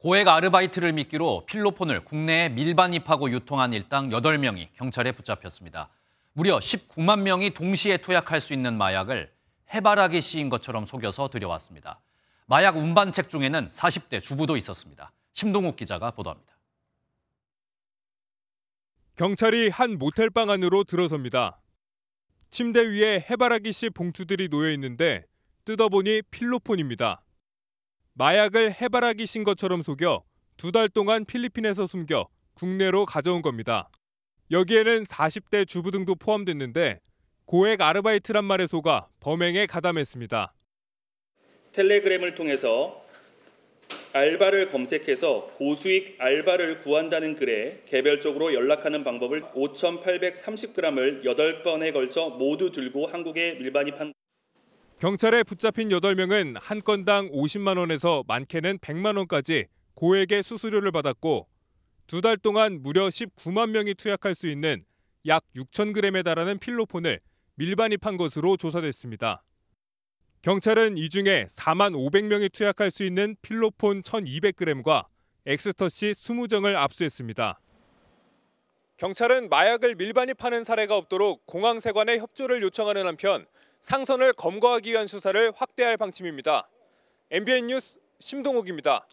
고액 아르바이트를 미끼로 필로폰을 국내에 밀반입하고 유통한 일당 8명이 경찰에 붙잡혔습니다. 무려 19만 명이 동시에 투약할 수 있는 마약을 해바라기 씨인 것처럼 속여서 들여왔습니다. 마약 운반책 중에는 40대 주부도 있었습니다. 심동욱 기자가 보도합니다. 경찰이 한 모텔방 안으로 들어섭니다. 침대 위에 해바라기 씨 봉투들이 놓여 있는데 뜯어보니 필로폰입니다. 마약을 해바라기 신 것처럼 속여 두 달 동안 필리핀에서 숨겨 국내로 가져온 겁니다. 여기에는 40대 주부 등도 포함됐는데 고액 아르바이트란 말에 속아 범행에 가담했습니다. 텔레그램을 통해서 알바를 검색해서 고수익 알바를 구한다는 글에 개별적으로 연락하는 방법을 5,830g을 8번에 걸쳐 모두 들고 한국에 밀반입한 경찰에 붙잡힌 8명은 한 건당 50만 원에서 많게는 100만 원까지 고액의 수수료를 받았고 두 달 동안 무려 19만 명이 투약할 수 있는 약 6,000g에 달하는 필로폰을 밀반입한 것으로 조사됐습니다. 경찰은 이 중에 4만 500명이 투약할 수 있는 필로폰 1,200g과 엑스터시 20정을 압수했습니다. 경찰은 마약을 밀반입하는 사례가 없도록 공항 세관에 협조를 요청하는 한편 상선을 검거하기 위한 수사를 확대할 방침입니다. MBN 뉴스 심동욱입니다.